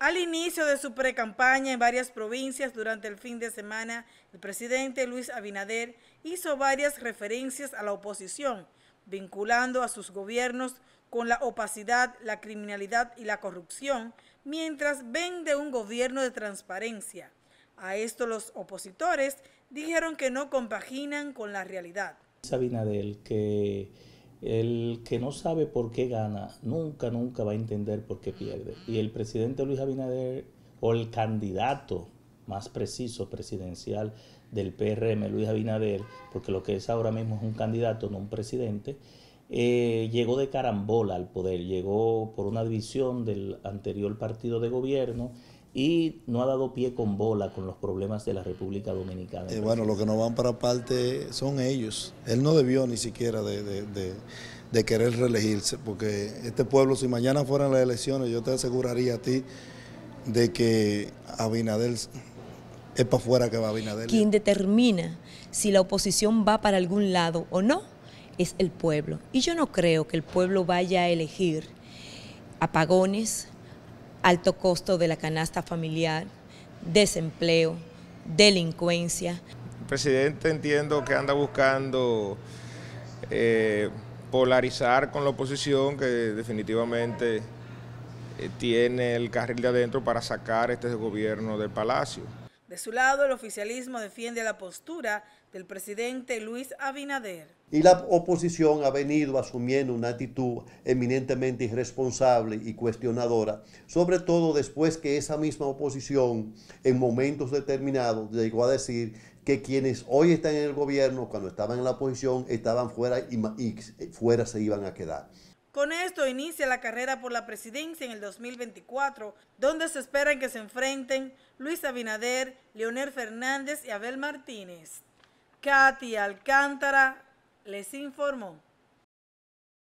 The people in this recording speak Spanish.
Al inicio de su precampaña en varias provincias durante el fin de semana, el presidente Luis Abinader hizo varias referencias a la oposición, vinculando a sus gobiernos con la opacidad, la criminalidad y la corrupción, mientras vende un gobierno de transparencia. A esto los opositores dijeron que no compaginan con la realidad. que el que no sabe por qué gana, nunca, nunca va a entender por qué pierde. Y el presidente Luis Abinader, o el candidato más preciso presidencial del PRM, Luis Abinader, porque lo que es ahora mismo es un candidato, no un presidente, eh, llegó de carambola al poder, llegó por una división del anterior partido de gobierno y no ha dado pie con bola con los problemas de la República Dominicana. Eh, bueno, lo que no van para parte son ellos. Él no debió ni siquiera de, querer reelegirse, porque este pueblo, si mañana fueran las elecciones, yo te aseguraría a ti de que Abinader es para afuera que va Abinader. Quien determina si la oposición va para algún lado o no es el pueblo. Y yo no creo que el pueblo vaya a elegir apagones, alto costo de la canasta familiar, desempleo, delincuencia. El presidente entiendo que anda buscando eh, polarizar con la oposición que definitivamente eh, tiene el carril de adentro para sacar este gobierno del palacio. De su lado, el oficialismo defiende la postura del presidente Luis Abinader. Y la oposición ha venido asumiendo una actitud eminentemente irresponsable y cuestionadora, sobre todo después que esa misma oposición en momentos determinados llegó a decir que quienes hoy están en el gobierno, cuando estaban en la oposición, estaban fuera y, fuera se iban a quedar. Con esto inicia la carrera por la presidencia en el 2024, donde se espera que se enfrenten Luis Abinader, Leonel Fernández y Abel Martínez. Katy Alcántara les informó.